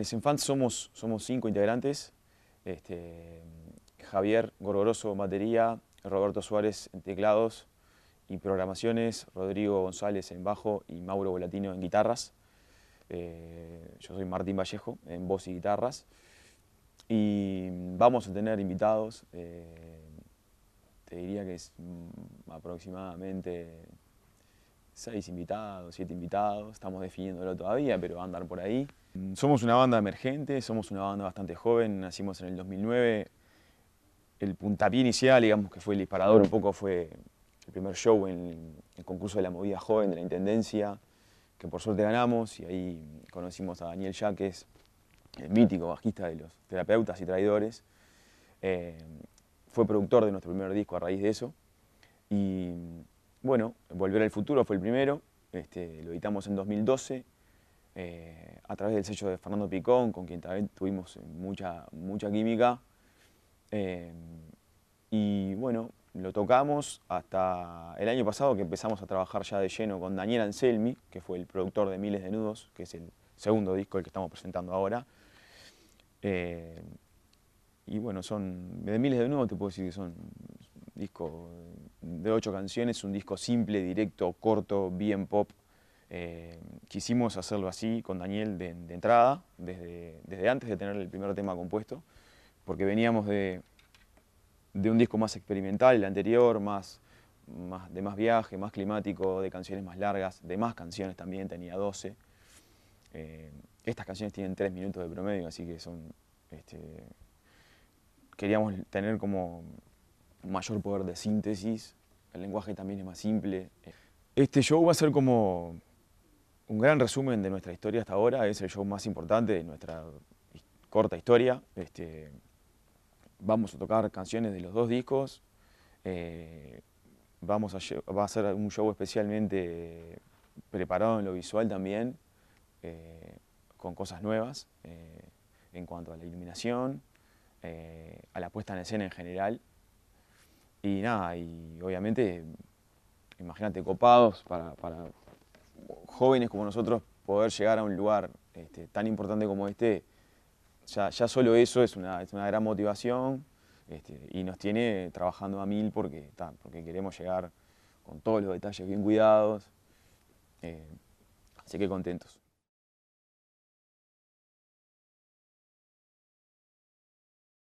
En Infants somos, somos cinco integrantes. Este, Javier Gorgoroso, batería, Roberto Suárez en teclados y programaciones, Rodrigo González en bajo y Mauro Volatino en guitarras. Eh, yo soy Martín Vallejo en voz y guitarras. Y vamos a tener invitados, eh, te diría que es mm, aproximadamente seis invitados, siete invitados, estamos definiéndolo todavía, pero va a andar por ahí. Mm, somos una banda emergente, somos una banda bastante joven, nacimos en el 2009. El puntapié inicial, digamos que fue el disparador un poco, fue el primer show en el concurso de la movida joven de la Intendencia, que por suerte ganamos y ahí conocimos a Daniel Jaques, el mítico bajista de los terapeutas y traidores. Eh, fue productor de nuestro primer disco a raíz de eso y bueno, Volver al Futuro fue el primero, este, lo editamos en 2012, eh, a través del sello de Fernando Picón, con quien también tuvimos eh, mucha, mucha química. Eh, y bueno, lo tocamos hasta el año pasado que empezamos a trabajar ya de lleno con Daniel Anselmi, que fue el productor de Miles de Nudos, que es el segundo disco el que estamos presentando ahora. y bueno, son de Miles de Nudos te puedo decir que son disco de ocho canciones, un disco simple, directo, corto, bien pop. Eh, quisimos hacerlo así con Daniel de, entrada, desde, desde, antes de tener el primer tema compuesto, porque veníamos de, de un disco más experimental, el anterior, más, más, de más viaje, más climático, de canciones más largas, de más canciones también, tenía 12. Eh, estas canciones tienen tres minutos de promedio, así que son... Este, queríamos tener como mayor poder de síntesis, el lenguaje también es más simple. Este show va a ser como un gran resumen de nuestra historia hasta ahora, es el show más importante de nuestra corta historia. Este, vamos a tocar canciones de los dos discos, eh, vamos a, va a ser un show especialmente preparado en lo visual también, eh, con cosas nuevas eh, en cuanto a la iluminación, a la puesta en escena en general. Y nada, y obviamente, imagínate, copados para, jóvenes como nosotros poder llegar a un lugar este, tan importante como este, ya, solo eso es una, es una gran motivación este, y nos tiene trabajando a mil porque, porque queremos llegar con todos los detalles bien cuidados. Eh, así que contentos.